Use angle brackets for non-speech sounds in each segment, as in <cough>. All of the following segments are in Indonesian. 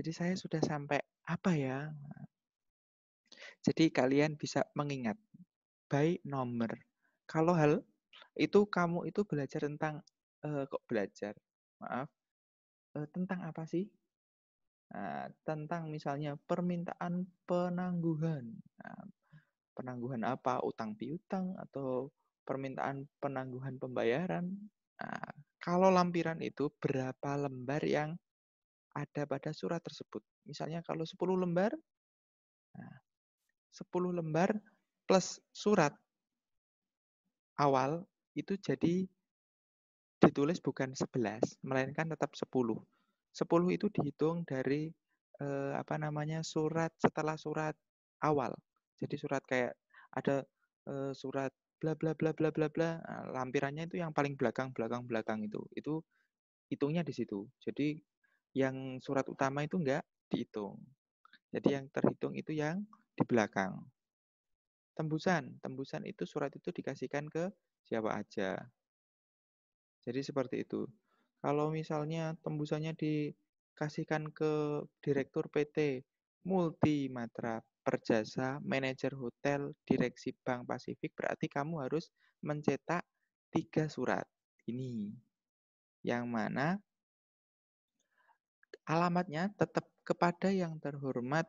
Jadi saya sudah sampai apa ya? Jadi kalian bisa mengingat by nomor. Kalau hal itu kamu itu belajar tentang eh, kok belajar? Maaf. Eh, tentang apa sih? Uh, tentang misalnya permintaan penangguhan. Uh, penangguhan apa? Utang piutang atau permintaan penangguhan pembayaran. Uh, kalau lampiran itu berapa lembar yang ada pada surat tersebut. Misalnya kalau 10 lembar, nah, 10 lembar plus surat awal itu jadi ditulis bukan 11, melainkan tetap 10. 10 itu dihitung dari eh, apa namanya surat setelah surat awal. Jadi surat kayak ada eh, surat bla bla bla bla bla bla nah, lampirannya itu yang paling belakang belakang belakang itu. Itu hitungnya di situ. Jadi yang surat utama itu enggak dihitung. Jadi yang terhitung itu yang di belakang. Tembusan, tembusan itu surat itu dikasihkan ke siapa aja. Jadi seperti itu. Kalau misalnya tembusannya dikasihkan ke direktur PT Multi Matra Perjasa, manajer hotel, direksi bank Pasifik, berarti kamu harus mencetak tiga surat ini. Yang mana alamatnya tetap kepada yang terhormat,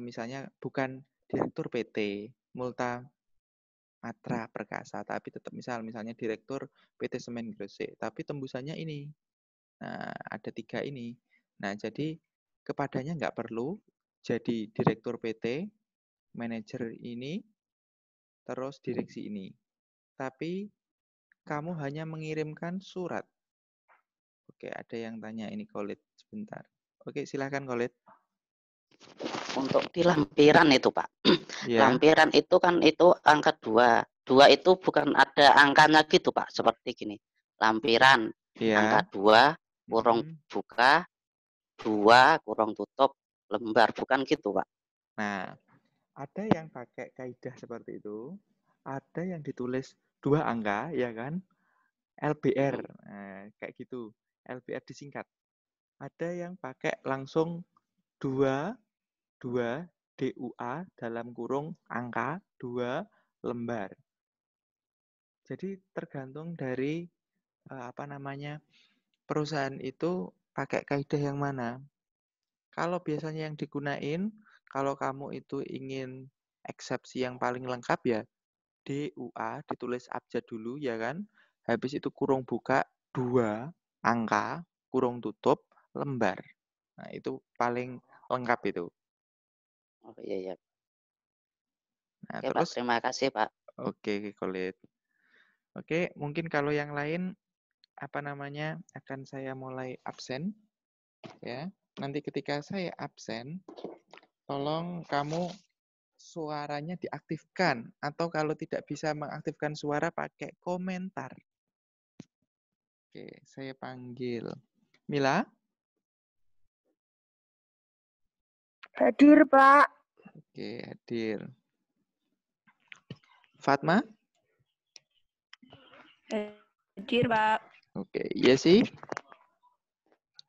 misalnya bukan direktur PT Multa Matra hmm. Perkasa, tapi tetap misal misalnya direktur PT Semen Gresik, tapi tembusannya ini. Nah, ada tiga ini. Nah, jadi kepadanya nggak perlu jadi direktur PT, manajer ini, terus direksi ini. Tapi kamu hanya mengirimkan surat Oke, ada yang tanya ini Kolit sebentar. Oke, silahkan Kolit. Untuk di lampiran itu Pak. <clears throat> Ya. Lampiran itu kan itu angka dua. Dua itu bukan ada angkanya gitu Pak, seperti gini. Lampiran ya. angka dua, kurung hmm. buka, dua, kurung tutup, lembar. Bukan gitu Pak. Nah, ada yang pakai kaidah seperti itu. Ada yang ditulis dua angka, ya kan? LBR, nah, kayak gitu. LBR disingkat. Ada yang pakai langsung 2, 2, DUA dalam kurung angka 2 lembar. Jadi tergantung dari eh, apa namanya perusahaan itu pakai kaidah yang mana. Kalau biasanya yang digunain, kalau kamu itu ingin eksepsi yang paling lengkap ya DUA ditulis abjad dulu ya kan. Habis itu kurung buka 2 angka kurung tutup lembar. Nah, itu paling lengkap itu. Oh iya iya. Nah, Oke, terus Pak, terima kasih, Pak. Oke, kulit. Oke, mungkin kalau yang lain apa namanya akan saya mulai absen ya. Nanti ketika saya absen tolong kamu suaranya diaktifkan atau kalau tidak bisa mengaktifkan suara pakai komentar Oke, saya panggil. Mila? Hadir, Pak. Oke, hadir. Fatma? Hadir, Pak. Oke, Iya sih.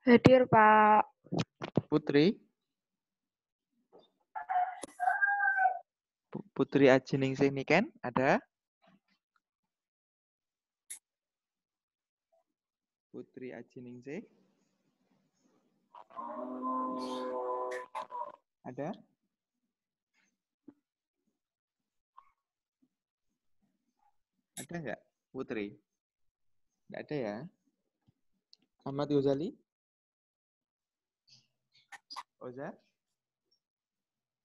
Hadir, Pak. Putri? Putri Ajining Sini kan ada? Putri Ajiningsih. Ada? Ada nggak Putri? Nggak ada ya? Ahmad Yuzali? Oza?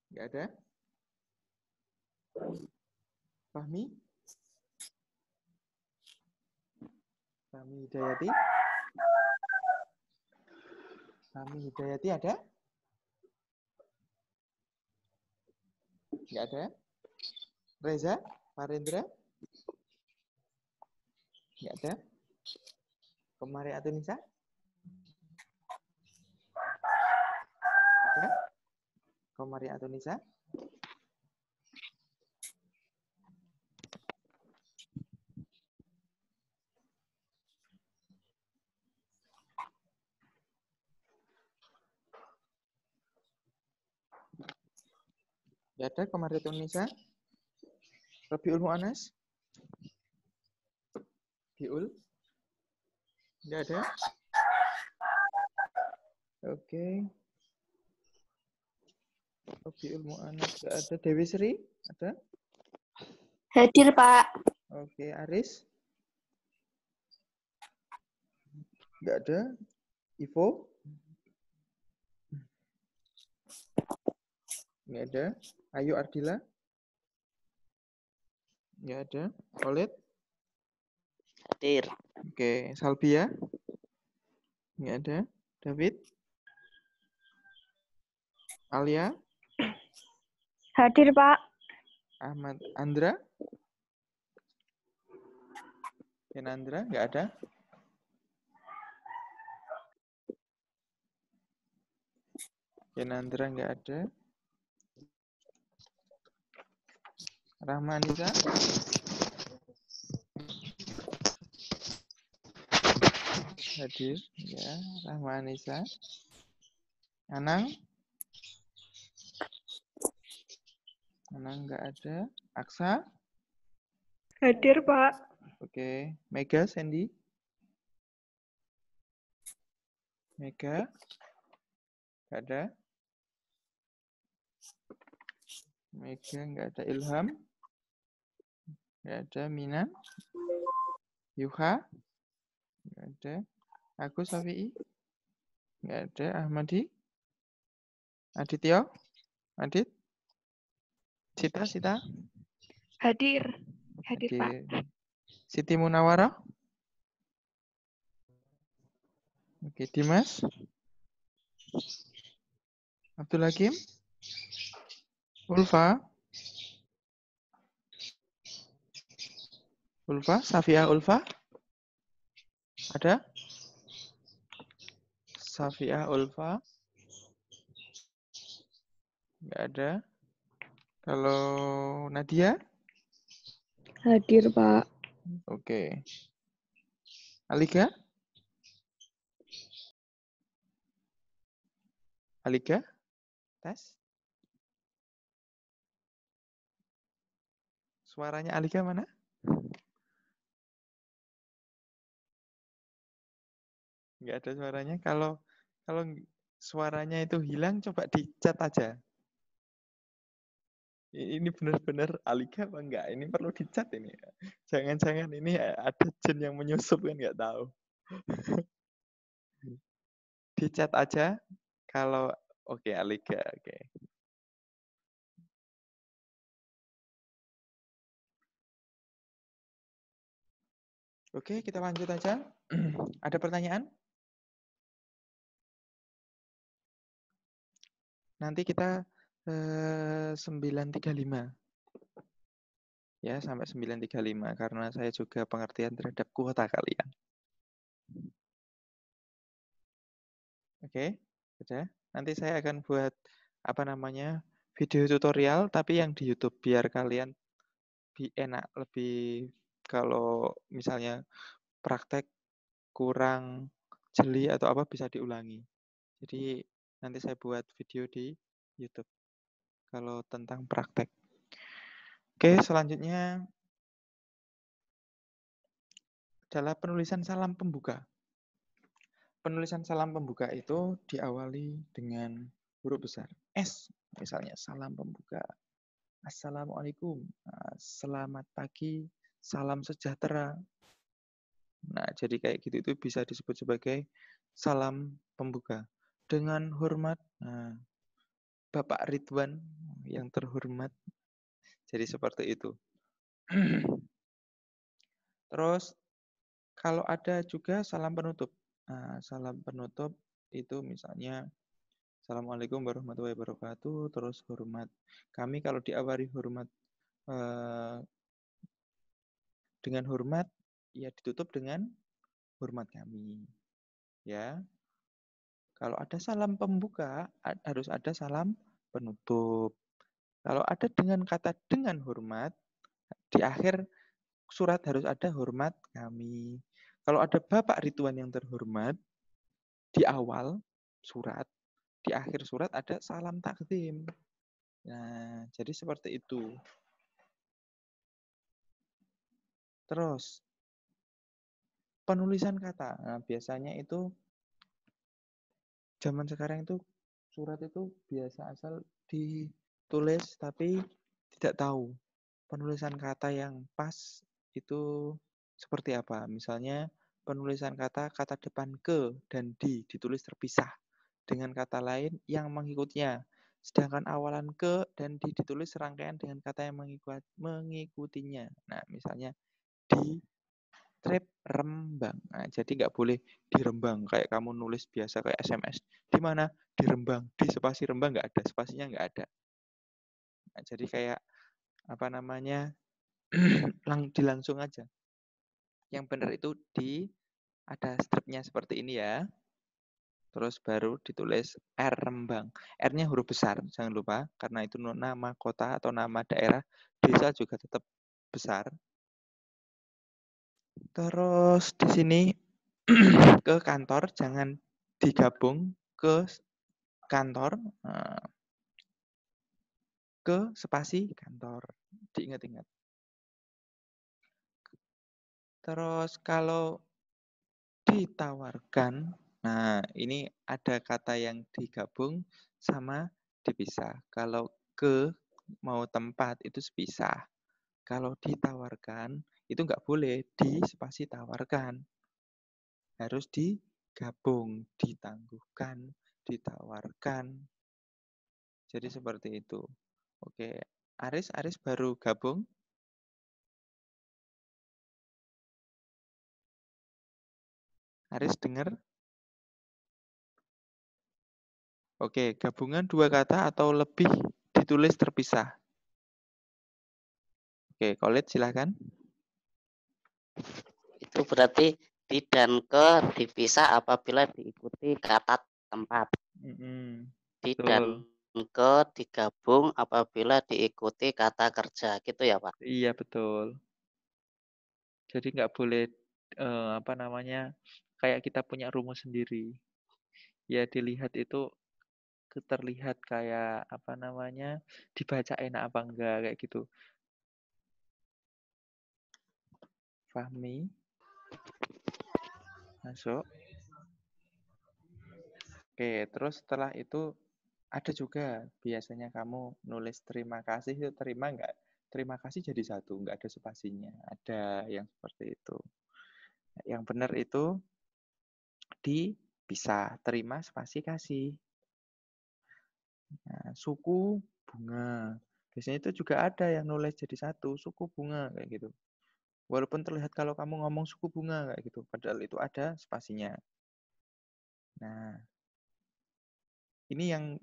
Nggak ada? Fahmi? Sami Hidayati. Sami Hidayati ada? Enggak ada? Reza? Marendra? Enggak ada? Kemari Atunisa? Ada? Komari Atunisa? ada Komardatun Indonesia. Rabiul Mu'anas. Biul. Tidak ada. Oke. Okay. Rabiul Mu'anas. Tidak ada. Dewi Sri. Ada? Hadir, Pak. Oke. Aris. Tidak ada. Ivo. Nggak ada. Ayu Ardila? Nggak ada. Khalid? Hadir. Oke. Salbia? Nggak ada. David? Alia? Hadir, Pak. Ahmad Andra? Dan Andra? Nggak ada. Dan Andra nggak ada. Rahmanisa Hadir, ya, Rahmanisa. Anang. Anang nggak ada. Aksa. Hadir, Pak. Oke, Mega, Sandy. Mega. Enggak ada. Mega nggak ada Ilham. Nggak ada Mina. Yuha. Nggak ada. aku Safi'i. Gak ada. Ahmadi. Adityo. Adit. Sita, Sita. Hadir. Hadir, Hadir. Pak. Siti Munawara. Oke, Dimas. Abdul Hakim. Ulfa. Ulfa, Safia Ulfa? Ada? Safia Ulfa? Enggak ada. Kalau Nadia? Hadir, Pak. Oke. Okay. Alika? Alika? Tes? Suaranya Alika mana? nggak ada suaranya kalau kalau suaranya itu hilang coba dicat aja ini benar-benar alika apa enggak ini perlu dicat ini jangan-jangan ini ada jin yang menyusup kan nggak tahu <laughs> dicat aja kalau oke okay, alika oke okay. Oke, kita lanjut aja. <clears throat> Ada pertanyaan? nanti kita eh, 935. Ya, sampai 935 karena saya juga pengertian terhadap kuota kalian. Oke, sudah. Nanti saya akan buat apa namanya? video tutorial tapi yang di YouTube biar kalian lebih enak, lebih kalau misalnya praktek kurang jeli atau apa bisa diulangi. Jadi nanti saya buat video di YouTube kalau tentang praktek. Oke, selanjutnya adalah penulisan salam pembuka. Penulisan salam pembuka itu diawali dengan huruf besar S, misalnya salam pembuka. Assalamualaikum, nah, selamat pagi, salam sejahtera. Nah, jadi kayak gitu itu bisa disebut sebagai salam pembuka dengan hormat. Nah, Bapak Ridwan yang terhormat. Jadi seperti itu. <clears throat> Terus kalau ada juga salam penutup. Nah, salam penutup itu misalnya Assalamualaikum warahmatullahi wabarakatuh. Terus hormat. Kami kalau diawari hormat eh, dengan hormat ya ditutup dengan hormat kami. Ya, kalau ada salam pembuka, harus ada salam penutup. Kalau ada dengan kata dengan hormat, di akhir surat harus ada hormat kami. Kalau ada Bapak Rituan yang terhormat, di awal surat, di akhir surat ada salam takzim. Nah, jadi seperti itu. Terus, penulisan kata. Nah, biasanya itu zaman sekarang itu surat itu biasa asal ditulis tapi tidak tahu penulisan kata yang pas itu seperti apa. Misalnya penulisan kata kata depan ke dan di ditulis terpisah dengan kata lain yang mengikutnya. Sedangkan awalan ke dan di ditulis serangkaian dengan kata yang mengikut, mengikutinya. Nah, misalnya di trip Rembang. Nah, jadi nggak boleh di Rembang kayak kamu nulis biasa kayak SMS. Di mana? Di Rembang. Di spasi Rembang nggak ada, spasinya nggak ada. Nah, jadi kayak apa namanya? <clears throat> lang dilangsung aja. Yang benar itu di ada stripnya seperti ini ya. Terus baru ditulis R Rembang. R-nya huruf besar, jangan lupa karena itu nama kota atau nama daerah. Desa juga tetap besar, Terus di sini <clears throat> ke kantor jangan digabung ke kantor eh, ke spasi kantor. Diingat-ingat. Terus kalau ditawarkan, nah ini ada kata yang digabung sama dipisah. Kalau ke mau tempat itu sepisah. Kalau ditawarkan, itu nggak boleh di spasi tawarkan. Harus digabung, ditangguhkan, ditawarkan. Jadi seperti itu. Oke, Aris, Aris baru gabung. Aris dengar? Oke, gabungan dua kata atau lebih ditulis terpisah. Oke, Khalid silahkan. Itu berarti di dan ke dipisah apabila diikuti kata tempat. Mm -hmm. Di Betul. dan ke digabung apabila diikuti kata kerja gitu ya pak iya betul jadi nggak boleh eh, apa namanya kayak kita punya rumus sendiri ya dilihat itu terlihat kayak apa namanya dibaca enak apa enggak kayak gitu Fahmi. Masuk. Oke, terus setelah itu ada juga biasanya kamu nulis terima kasih itu terima enggak? Terima kasih jadi satu, enggak ada spasinya. Ada yang seperti itu. Yang benar itu di bisa terima spasi kasih. Nah, suku bunga. Biasanya itu juga ada yang nulis jadi satu, suku bunga kayak gitu. Walaupun terlihat kalau kamu ngomong suku bunga kayak gitu, padahal itu ada spasinya. Nah, ini yang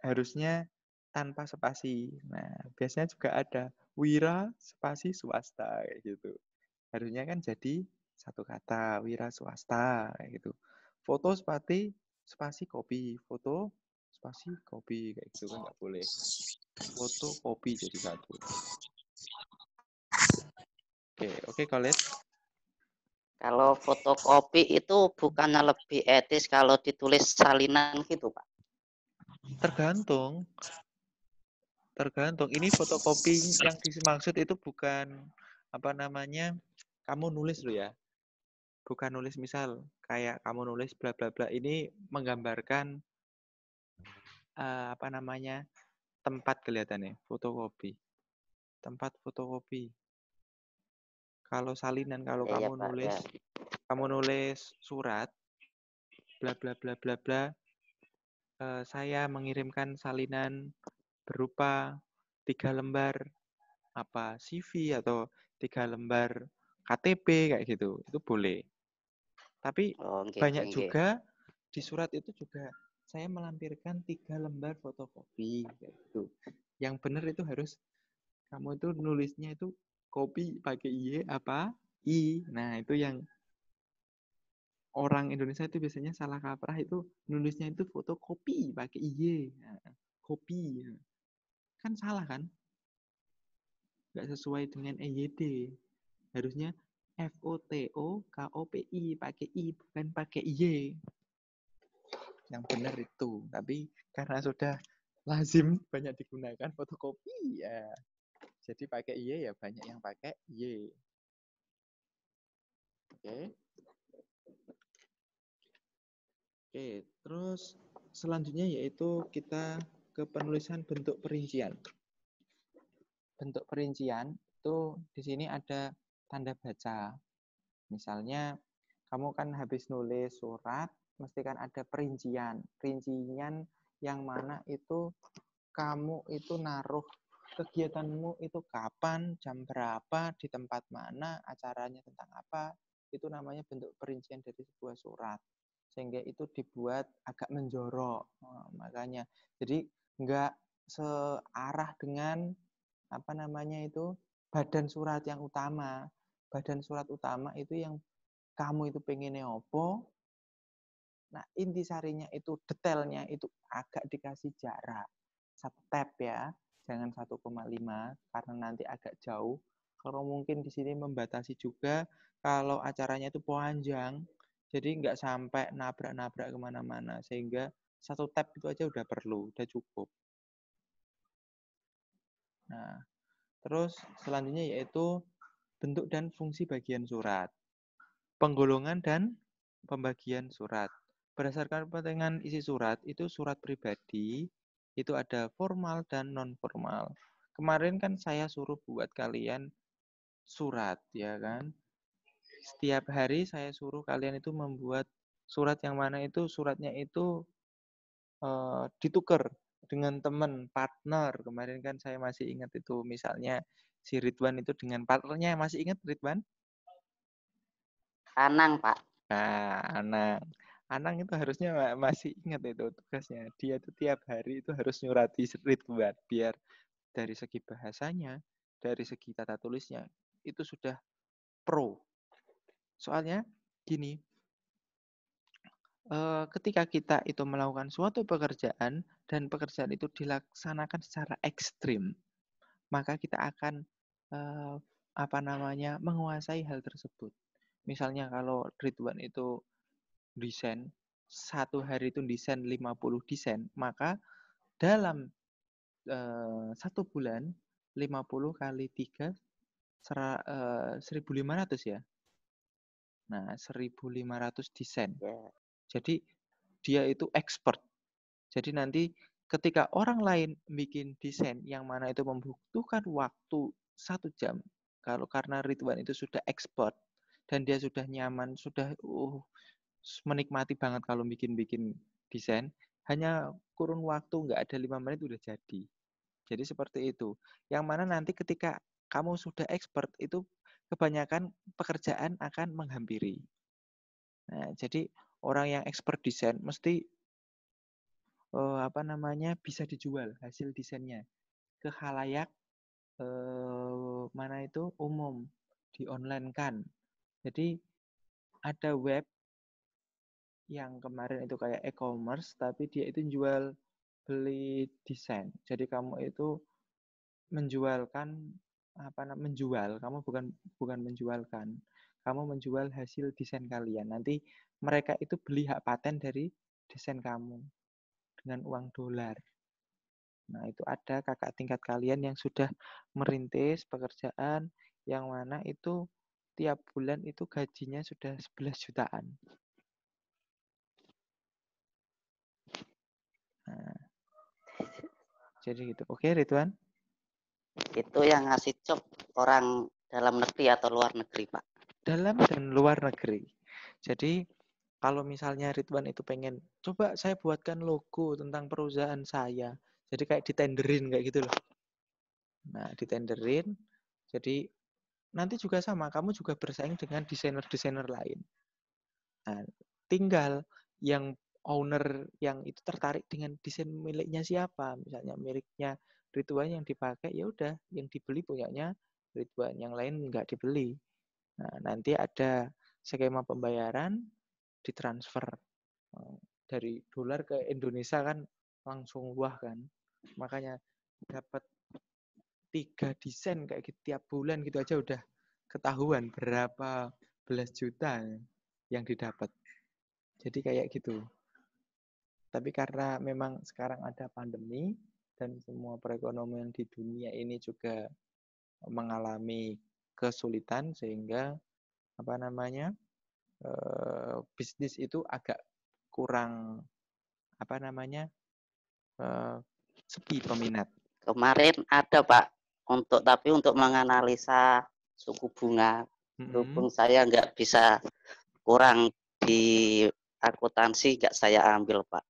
harusnya tanpa spasi. Nah, biasanya juga ada wira spasi swasta kayak gitu. Harusnya kan jadi satu kata wira swasta kayak gitu. Foto spati spasi kopi, foto spasi kopi kayak gitu kan nggak boleh. Foto kopi jadi satu. Oke, oke Khalid. Kalau fotokopi itu bukannya lebih etis kalau ditulis salinan gitu, Pak? Tergantung. Tergantung. Ini fotokopi yang dimaksud itu bukan apa namanya? Kamu nulis lo ya. Bukan nulis misal kayak kamu nulis bla bla bla. Ini menggambarkan uh, apa namanya? tempat kelihatannya, fotokopi. Tempat fotokopi kalau salinan kalau ya, kamu ya, nulis ya. kamu nulis surat bla bla bla bla bla uh, saya mengirimkan salinan berupa tiga lembar apa CV atau tiga lembar KTP kayak gitu itu boleh tapi oh, okay, banyak okay. juga di surat itu juga saya melampirkan tiga lembar fotokopi kayak gitu yang benar itu harus kamu itu nulisnya itu kopi pakai Y apa I. Nah, itu yang orang Indonesia itu biasanya salah kaprah itu nulisnya itu foto kopi pakai Y. kopi. Kan salah kan? Nggak sesuai dengan EYD Harusnya F O T O K O P I pakai I bukan pakai Y. Yang benar itu. Tapi karena sudah lazim banyak digunakan fotokopi ya jadi pakai Y ya banyak yang pakai Y. Oke. Okay. Oke, okay, terus selanjutnya yaitu kita ke penulisan bentuk perincian. Bentuk perincian itu di sini ada tanda baca. Misalnya kamu kan habis nulis surat, mesti kan ada perincian. Perincian yang mana itu kamu itu naruh kegiatanmu itu kapan, jam berapa, di tempat mana, acaranya tentang apa, itu namanya bentuk perincian dari sebuah surat. Sehingga itu dibuat agak menjorok, nah, makanya. Jadi nggak searah dengan apa namanya itu badan surat yang utama. Badan surat utama itu yang kamu itu pengen neopo, Nah, intisarinya itu detailnya itu agak dikasih jarak. tab ya jangan 1,5 karena nanti agak jauh. Kalau mungkin di sini membatasi juga kalau acaranya itu panjang, jadi nggak sampai nabrak-nabrak kemana-mana sehingga satu tab itu aja udah perlu, udah cukup. Nah, terus selanjutnya yaitu bentuk dan fungsi bagian surat, penggolongan dan pembagian surat. Berdasarkan kepentingan isi surat, itu surat pribadi, itu ada formal dan non formal. Kemarin kan saya suruh buat kalian surat ya kan. Setiap hari saya suruh kalian itu membuat surat yang mana itu suratnya itu uh, ditukar dengan teman partner kemarin kan saya masih ingat itu misalnya si Ridwan itu dengan partnernya masih ingat Ridwan Anang pak nah Anang Anang itu harusnya masih ingat itu tugasnya. Dia itu tiap hari itu harus nyurati ridwan biar dari segi bahasanya, dari segi tata tulisnya itu sudah pro. Soalnya gini, eh, ketika kita itu melakukan suatu pekerjaan dan pekerjaan itu dilaksanakan secara ekstrim, maka kita akan eh, apa namanya menguasai hal tersebut. Misalnya kalau ridwan itu desain, satu hari itu desain 50 desain, maka dalam uh, satu bulan 50 kali 3 sera, uh, eh, 1500 ya. Nah, 1500 desain. Ya. Jadi dia itu expert. Jadi nanti ketika orang lain bikin desain yang mana itu membutuhkan waktu satu jam, kalau karena Ridwan itu sudah expert dan dia sudah nyaman, sudah uh, menikmati banget kalau bikin-bikin desain hanya kurun waktu nggak ada lima menit udah jadi jadi seperti itu yang mana nanti ketika kamu sudah expert itu kebanyakan pekerjaan akan menghampiri nah jadi orang yang expert desain mesti eh, apa namanya bisa dijual hasil desainnya ke halayak eh, mana itu umum di online kan jadi ada web yang kemarin itu kayak e-commerce tapi dia itu jual beli desain jadi kamu itu menjualkan apa namanya menjual kamu bukan bukan menjualkan kamu menjual hasil desain kalian nanti mereka itu beli hak paten dari desain kamu dengan uang dolar nah itu ada kakak tingkat kalian yang sudah merintis pekerjaan yang mana itu tiap bulan itu gajinya sudah 11 jutaan Nah. Jadi gitu. Oke, Ridwan. Itu yang ngasih cop orang dalam negeri atau luar negeri, Pak? Dalam dan luar negeri. Jadi kalau misalnya Ridwan itu pengen coba saya buatkan logo tentang perusahaan saya. Jadi kayak ditenderin kayak gitu loh. Nah, ditenderin. Jadi nanti juga sama, kamu juga bersaing dengan desainer-desainer lain. Nah, tinggal yang owner yang itu tertarik dengan desain miliknya siapa misalnya miliknya Ridwan yang dipakai ya udah yang dibeli punyanya Ridwan yang lain nggak dibeli nah nanti ada skema pembayaran ditransfer eh, dari dolar ke Indonesia kan langsung wah kan makanya dapat tiga desain kayak gitu tiap bulan gitu aja udah ketahuan berapa belas juta yang didapat jadi kayak gitu tapi karena memang sekarang ada pandemi dan semua perekonomian di dunia ini juga mengalami kesulitan sehingga apa namanya e, bisnis itu agak kurang apa namanya e, sepi peminat. Kemarin ada pak untuk tapi untuk menganalisa suku bunga mm-hmm. saya nggak bisa kurang di akuntansi nggak saya ambil pak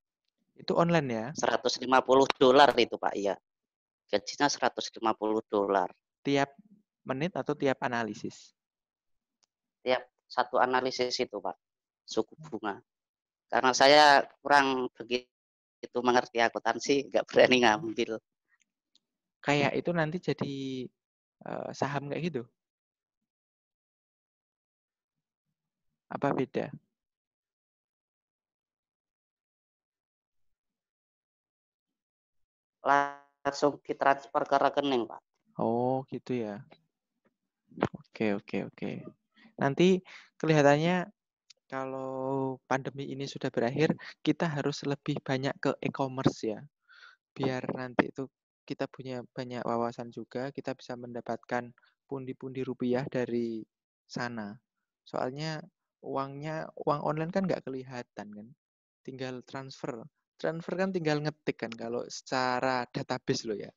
itu online ya? 150 dolar itu Pak, iya. Gajinya 150 dolar. Tiap menit atau tiap analisis? Tiap satu analisis itu Pak, suku bunga. Karena saya kurang begitu mengerti akuntansi, nggak berani ngambil. Kayak itu nanti jadi eh, saham kayak gitu? Apa beda? langsung ditransfer ke rekening, Pak. Oh, gitu ya. Oke, oke, oke. Nanti kelihatannya kalau pandemi ini sudah berakhir, kita harus lebih banyak ke e-commerce ya. Biar nanti itu kita punya banyak wawasan juga, kita bisa mendapatkan pundi-pundi rupiah dari sana. Soalnya uangnya uang online kan nggak kelihatan kan. Tinggal transfer transfer kan tinggal ngetik kan kalau secara database lo ya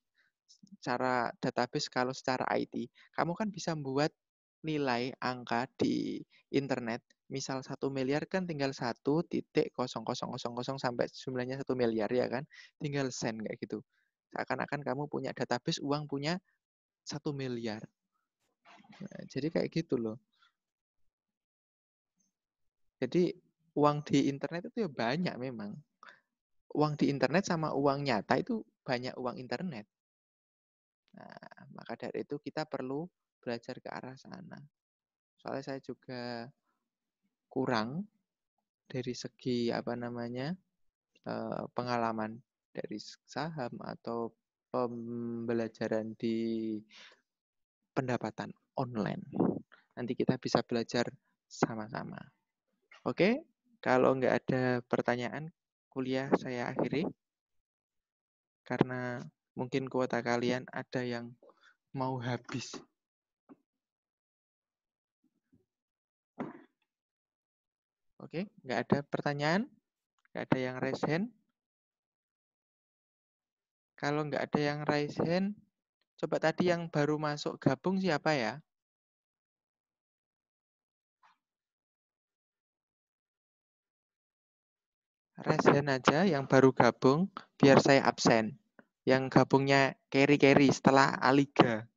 cara database kalau secara IT kamu kan bisa membuat nilai angka di internet misal satu miliar kan tinggal satu titik kosong kosong kosong kosong sampai jumlahnya satu miliar ya kan tinggal send kayak gitu seakan-akan kamu punya database uang punya satu miliar nah, jadi kayak gitu loh jadi uang di internet itu ya banyak memang uang di internet sama uang nyata itu banyak uang internet. Nah, maka dari itu kita perlu belajar ke arah sana. Soalnya saya juga kurang dari segi apa namanya eh, pengalaman dari saham atau pembelajaran di pendapatan online. Nanti kita bisa belajar sama-sama. Oke, kalau nggak ada pertanyaan, kuliah saya akhiri karena mungkin kuota kalian ada yang mau habis. Oke, nggak ada pertanyaan, nggak ada yang raise hand. Kalau nggak ada yang raise hand, coba tadi yang baru masuk gabung siapa ya? Resen aja yang baru gabung biar saya absen. Yang gabungnya carry-carry setelah Aliga.